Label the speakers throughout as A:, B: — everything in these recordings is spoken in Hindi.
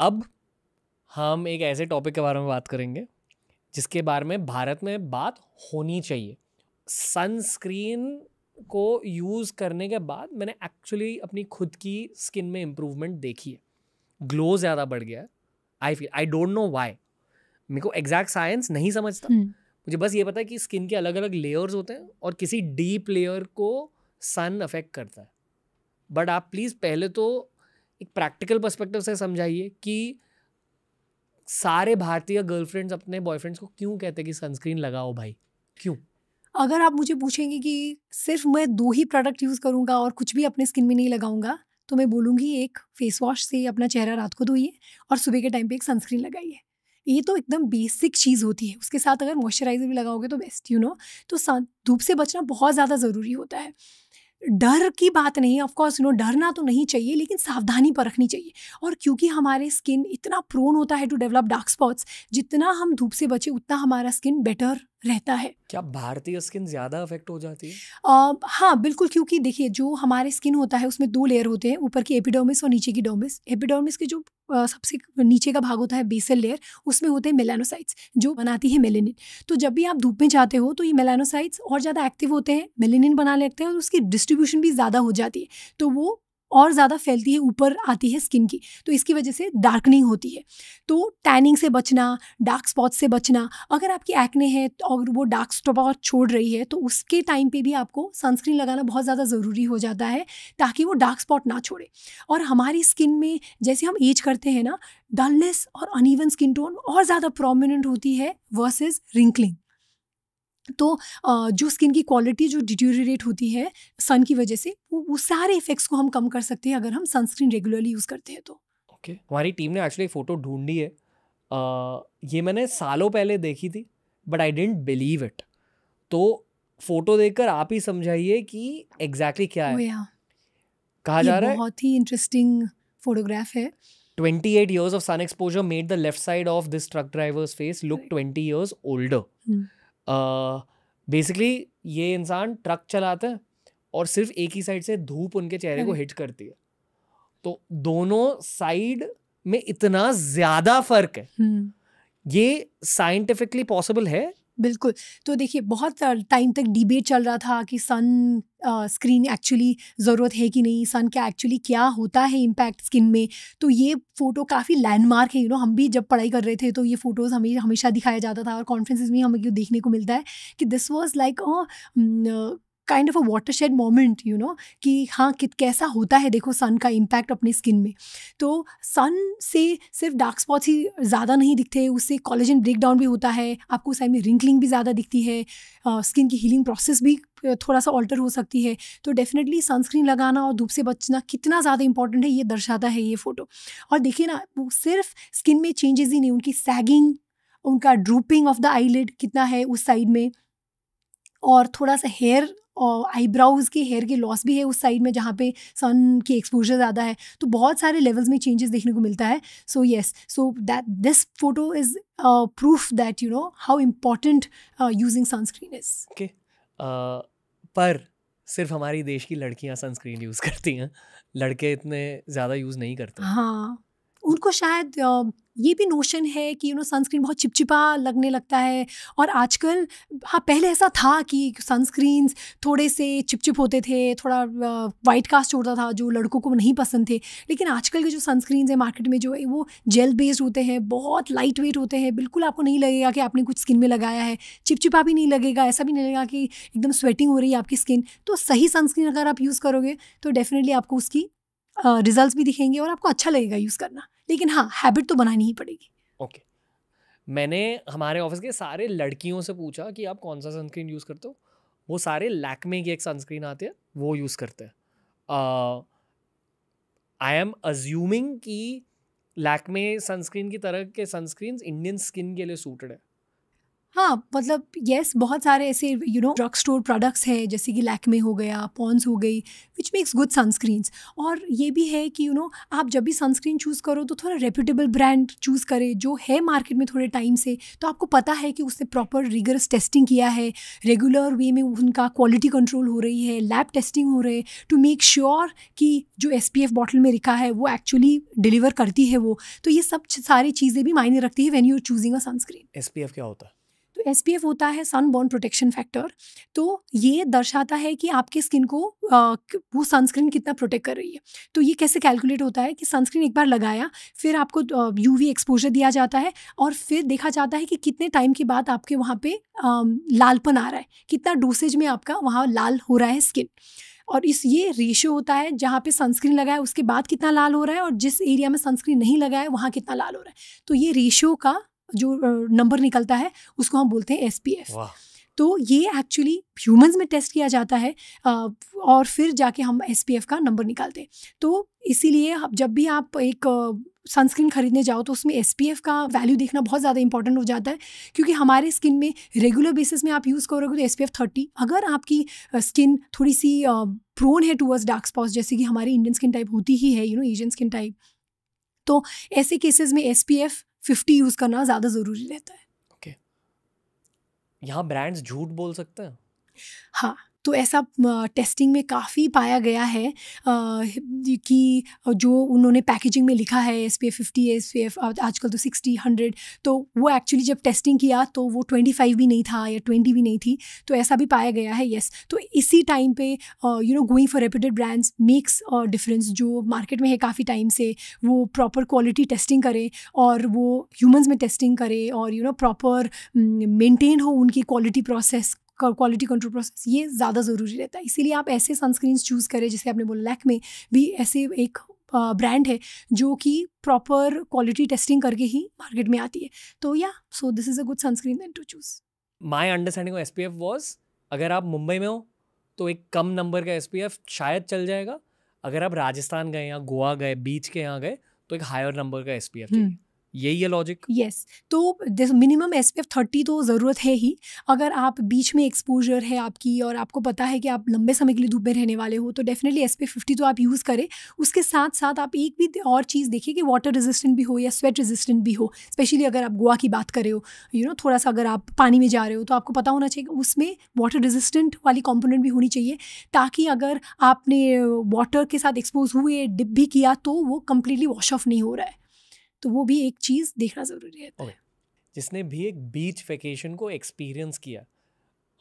A: अब हम एक ऐसे टॉपिक के बारे में बात करेंगे जिसके बारे में भारत में बात होनी चाहिए सनस्क्रीन को यूज़ करने के बाद मैंने एक्चुअली अपनी खुद की स्किन में इम्प्रूवमेंट देखी है ग्लो ज़्यादा बढ़ गया है I feel I don't know why मेरे को एग्जैक्ट साइंस नहीं समझता hmm. मुझे बस ये पता है कि स्किन के अलग अलग लेयर्स होते हैं और किसी डीप लेयर को सन अफेक्ट करता है बट आप प्लीज़ पहले तो एक प्रैक्टिकल पर्सपेक्टिव से समझाइए कि सारे भारतीय गर्लफ्रेंड्स अपने बॉयफ्रेंड्स को क्यों कहते हैं कि सनस्क्रीन लगाओ भाई क्यों
B: अगर आप मुझे पूछेंगे कि सिर्फ मैं दो ही प्रोडक्ट यूज़ करूँगा और कुछ भी अपने स्किन में नहीं लगाऊंगा तो मैं बोलूँगी एक फेस वॉश से अपना चेहरा रात को धोइए और सुबह के टाइम पे एक सनस्क्रीन लगाइए ये तो एकदम बेसिक चीज़ होती है उसके साथ अगर मॉइस्चराइज़र भी लगाओगे तो बेस्ट यू नो तो धूप से बचना बहुत ज़्यादा ज़रूरी होता है डर की बात नहीं है यू नो डरना तो नहीं चाहिए लेकिन सावधानी पर रखनी चाहिए और क्योंकि हमारे स्किन इतना प्रोन होता है टू डेवलप डार्क स्पॉट्स जितना हम धूप से बचे उतना हमारा स्किन बेटर रहता है
A: क्या भारतीय स्किन ज़्यादा अफेक्ट हो जाती है
B: आ, हाँ बिल्कुल क्योंकि देखिए जो हमारे स्किन होता है उसमें दो लेयर होते हैं ऊपर की एपिडोमिस और नीचे की डोमिस एपिडोमिस के जो आ, सबसे नीचे का भाग होता है बेसल लेयर उसमें होते हैं मेलानोसाइट्स जो बनाती है मेलेनिन तो जब भी आप धूप में जाते हो तो ये मेलानोसाइट्स और ज़्यादा एक्टिव होते हैं मेलेनिन बना लेते हैं और उसकी डिस्ट्रीब्यूशन भी ज़्यादा हो जाती है तो वो और ज़्यादा फैलती है ऊपर आती है स्किन की तो इसकी वजह से डार्कनिंग होती है तो टैनिंग से बचना डार्क स्पॉट से बचना अगर आपकी एक्ने है तो और वो डार्क स्पॉट छोड़ रही है तो उसके टाइम पे भी आपको सनस्क्रीन लगाना बहुत ज़्यादा ज़रूरी हो जाता है ताकि वो डार्क स्पॉट ना छोड़े और हमारी स्किन में जैसे हम एज करते हैं ना डलनेस और अनइवन स्किन टोन और ज़्यादा प्रोमिनेंट होती है वर्सेज रिंकलिंग तो जो स्किन की क्वालिटी जो डिटोरेट होती है सन की वजह से वो, वो सारे इफेक्ट्स को हम कम कर सकते हैं अगर हम सनस्क्रीन रेगुलरली यूज़ करते हैं तो ओके
A: okay. हमारी टीम ने एक्चुअली फ़ोटो ढूंढी है आ, ये मैंने सालों पहले देखी थी but I didn't believe it तो फोटो देखकर आप ही समझाइए कि एग्जैक्टली exactly क्या है कहा जा रहा है
B: बहुत ही इंटरेस्टिंग फोटोग्राफ है
A: 28 years of sun exposure made the left side of this truck driver's face look 20 years older. Hmm. Basically ये इंसान ट्रक चलाते हैं और सिर्फ एक ही साइड से धूप उनके चेहरे को हिट हम्म। करती है तो दोनों साइड में इतना ज़्यादा फर्क है हम्म।
B: ये साइंटिफिकली पॉसिबल है बिल्कुल तो देखिए बहुत टाइम तक डिबेट चल रहा था कि सन स्क्रीन एक्चुअली ज़रूरत है कि नहीं सन का एक्चुअली क्या होता है इम्पैक्ट स्किन में तो ये फ़ोटो काफ़ी लैंडमार्क है यू नो हम भी जब पढ़ाई कर रहे थे तो ये फ़ोटोज़ हमें हमेशा दिखाया जाता था और कॉन्फ्रेंसेज में हमें देखने को मिलता है कि this was like kind of a watershed moment you know कि हाँ कित कैसा होता है देखो सन का इम्पैक्ट अपने स्किन में तो सन से सिर्फ डार्क स्पॉट्स ही ज़्यादा नहीं दिखते उससे कॉलेजन ब्रेक डाउन भी होता है आपको उस में रिंकलिंग भी ज़्यादा दिखती है स्किन uh, की हीलिंग प्रोसेस भी थोड़ा सा ऑल्टर हो सकती है तो डेफिनेटली सनस्क्रीन लगाना और धूप से बचना कितना ज़्यादा इंपॉर्टेंट है ये दर्शाता है ये फ़ोटो और देखिए ना वो सिर्फ स्किन में चेंजेस ही नहीं उनकी सैगिंग उनका ड्रूपिंग ऑफ द आईलिड कितना है उस साइड में और थोड़ा सा हेयर आईब्राउज़ के हेयर के लॉस भी है उस साइड में जहाँ पे सन की एक्सपोजर ज़्यादा है तो बहुत सारे लेवल्स में चेंजेस देखने को मिलता है so yes so that this photo is proof that you know how important using sunscreen is okay
A: पर सिर्फ हमारी देश की लड़कियाँ सनस्क्रीन यूज़ करती हैं लड़के इतने ज़्यादा यूज़ नहीं करते
B: हाँ उनको शायद uh, ये भी नोशन है कि यू नो सनस्क्रीन बहुत चिपचिपा लगने लगता है और आजकल हाँ पहले ऐसा था कि सनस्क्रीन थोड़े से चिपचिप होते थे थोड़ा वाइट कास्ट होता था जो लड़कों को नहीं पसंद थे लेकिन आजकल के जो सनस्क्रीन है मार्केट में जो है वो जेल बेस्ड होते हैं बहुत लाइट वेट होते हैं बिल्कुल आपको नहीं लगेगा कि आपने कुछ स्किन में लगाया है चिपचिपा भी नहीं लगेगा ऐसा भी नहीं लगेगा कि एकदम स्वेटिंग हो रही है आपकी स्किन तो सही सनस्क्रीन अगर आप यूज़ करोगे तो डेफिनेटली आपको उसकी रिजल्ट्स भी दिखेंगे और आपको अच्छा लगेगा यूज़ करना लेकिन हाँ हैबिट तो बनानी ही पड़ेगी ओके
A: मैंने हमारे ऑफिस के सारे लड़कियों से पूछा कि आप कौन सा सनस्क्रीन यूज़ करते हो वो सारे लैकमे की एक सनस्क्रीन आते हैं वो यूज़ करते हैं आई एम अज्यूमिंग कि लैकमे सनस्क्रीन की तरह के सनस्क्रीन इंडियन स्किन के लिए सूटेड है
B: हाँ मतलब येस बहुत सारे ऐसे you know drugstore products हैं जैसे कि लैकमे हो गया पॉन्स हो गई विच मेक्स गुड सनस्क्रीन्स और ये भी है कि यू you नो know, आप जब भी सनस्क्रीन चूज़ करो तो थोड़ा रेप्यूटेबल ब्रांड चूज़ करें जो है मार्केट में थोड़े टाइम से तो आपको पता है कि उसने प्रॉपर रिगरस टेस्टिंग किया है रेगुलर वे में उनका क्वालिटी कंट्रोल हो रही है लैब टेस्टिंग हो रही है टू मेक श्योर कि जो एस पी एफ बॉटल में लिखा है वो एक्चुअली डिलीवर करती है वो तो ये सब सारी चीज़ें भी मायने रखती है when you choosing a sunscreen
A: S P F क्या होता है
B: तो एस होता है सन बॉर्न प्रोटेक्शन फैक्टर तो ये दर्शाता है कि आपकी स्किन को आ, वो सनस्क्रीन कितना प्रोटेक्ट कर रही है तो ये कैसे कैलकुलेट होता है कि सनस्क्रीन एक बार लगाया फिर आपको वी एक्सपोजर दिया जाता है और फिर देखा जाता है कि कितने टाइम के बाद आपके वहाँ पर लालपन आ रहा है कितना डोसेज में आपका वहाँ लाल हो रहा है स्किन और इस ये रेशियो होता है जहाँ पे सनस्क्रीन लगा है उसके बाद कितना लाल हो रहा है और जिस एरिया में सनस्क्रीन नहीं लगा है वहाँ कितना लाल हो रहा है तो ये रेशियो का जो नंबर निकलता है उसको हम बोलते हैं एस पी एफ तो ये एक्चुअली ह्यूमंस में टेस्ट किया जाता है और फिर जाके हम एस का नंबर निकालते हैं तो इसीलिए जब भी आप एक सनस्क्रीन खरीदने जाओ तो उसमें एस का वैल्यू देखना बहुत ज़्यादा इंपॉर्टेंट हो जाता है क्योंकि हमारे स्किन में रेगुलर बेसिस में आप यूज़ करोगे तो एस पी थर्टी अगर आपकी स्किन थोड़ी सी प्रोन है टूवर्ड्स डार्क स्पॉट्स जैसे कि हमारी इंडियन स्किन टाइप होती ही है you know Asian skin type तो ऐसे केसेस में S P F fifty use करना ज़्यादा ज़रूरी रहता है ओके okay.
A: यहाँ ब्रांड्स झूठ बोल सकते हैं
B: हाँ तो ऐसा टेस्टिंग में काफ़ी पाया गया है कि जो उन्होंने पैकेजिंग में लिखा है S P F fifty S P F आजकल तो सिक्सटी हंड्रेड तो वो एक्चुअली जब टेस्टिंग किया तो वो ट्वेंटी फाइव भी नहीं था या ट्वेंटी भी नहीं थी तो ऐसा भी पाया गया है येस तो इसी टाइम पे you know going for reputed brands makes और डिफरेंस जो मार्केट में है काफ़ी टाइम से वो प्रॉपर क्वालिटी टेस्टिंग करें और वो ह्यूमंस में टेस्टिंग करें और यू नो प्रॉपर मेंटेन हो उनकी quality process quality control process ये ज़्यादा ज़रूरी रहता है इसीलिए आप ऐसे सनस्क्रीन चूज़ करें जैसे आपने बोला लैक में भी ऐसे एक ब्रांड है जो कि प्रॉपर क्वालिटी टेस्टिंग करके ही मार्केट में आती है तो या so this is a good sunscreen then to choose
A: my understanding of S P F was अगर आप मुंबई में हो तो एक कम नंबर का एस पी एफ शायद चल जाएगा अगर आप राजस्थान गए या गोवा गए बीच के यहाँ गए तो एक हायर नंबर का एस पी एफ चाहिए यही है लॉजिक यस
B: तो minimum S P F thirty तो ज़रूरत है ही अगर आप बीच में एक्सपोजर है आपकी और आपको पता है कि आप लंबे समय के लिए धूप में रहने वाले हो तो definitely S P F fifty तो आप यूज़ करें उसके साथ साथ आप एक भी और चीज़ देखिए कि वाटर रेजिस्टेंट भी हो या स्वेट रेजिस्टेंट भी हो स्पेशली अगर आप गोवा की बात करें हो यू नो थोड़ा सा अगर आप पानी में जा रहे हो तो आपको पता होना चाहिए कि उसमें वाटर रेजिस्टेंट वाली कॉम्पोनेंट भी होनी चाहिए ताकि अगर आपने वाटर के साथ एक्सपोज हुए डिप भी किया तो वो कम्प्लीटली वॉश ऑफ नहीं हो रहा है तो वो भी एक चीज़ देखना ज़रूरी है okay.
A: जिसने भी एक बीच वेकेशन को एक्सपीरियंस किया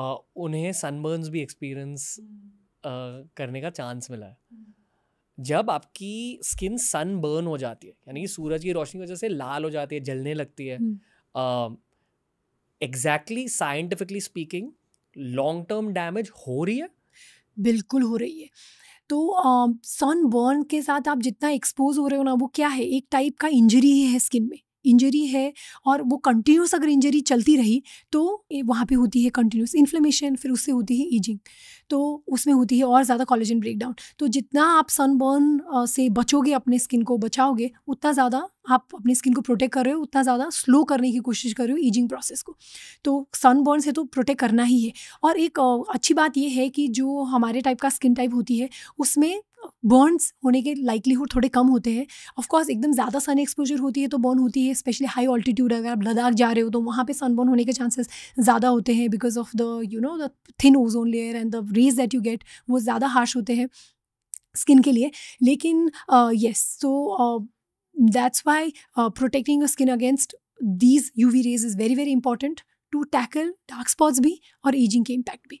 A: आ, उन्हें सनबर्न्स भी एक्सपीरियंस हम्म। करने का चांस मिला है हम्म। जब आपकी स्किन सनबर्न हो जाती है यानी कि सूरज की रोशनी की वजह से लाल हो जाती है जलने लगती है exactly scientifically speaking long term damage
B: हो रही है बिल्कुल हो रही है तो बर्न के साथ आप जितना एक्सपोज हो रहे हो ना वो क्या है एक टाइप का इंजरी ही है स्किन में इंजरी है और वो कंटिन्यूस अगर इंजरी चलती रही तो वहाँ पे होती है कंटिन्यूस इन्फ्लेमेशन फिर उससे होती है ईजिंग तो उसमें होती है और ज़्यादा कॉलेजन ब्रेकडाउन तो जितना आप सनबर्न से बचोगे अपने स्किन को बचाओगे उतना ज़्यादा आप अपनी स्किन को प्रोटेक्ट कर रहे हो उतना ज़्यादा स्लो करने की कोशिश कर रहे हो ईजिंग प्रोसेस को तो सनबर्न से तो प्रोटेक्ट करना ही है और एक अच्छी बात यह है कि जो हमारे टाइप का स्किन टाइप होती है उसमें बर्नस होने के लाइकलीहुड थोड़े कम होते हैं ऑफकोर्स एकदम ज़्यादा सन एक्सपोजर होती है तो बर्न होती है स्पेशली हाई ऑल्टीट्यूड अगर आप लद्दाख जा रहे हो तो वहाँ पे सन होने के चांसेस ज़्यादा होते हैं because of the you know the thin ozone layer and the rays that you get वो ज़्यादा हार्श होते हैं स्किन के लिए लेकिन yes so that's why protecting skin against these U V rays is very very important to tackle dark spots भी और एजिंग के इम्पैक्ट भी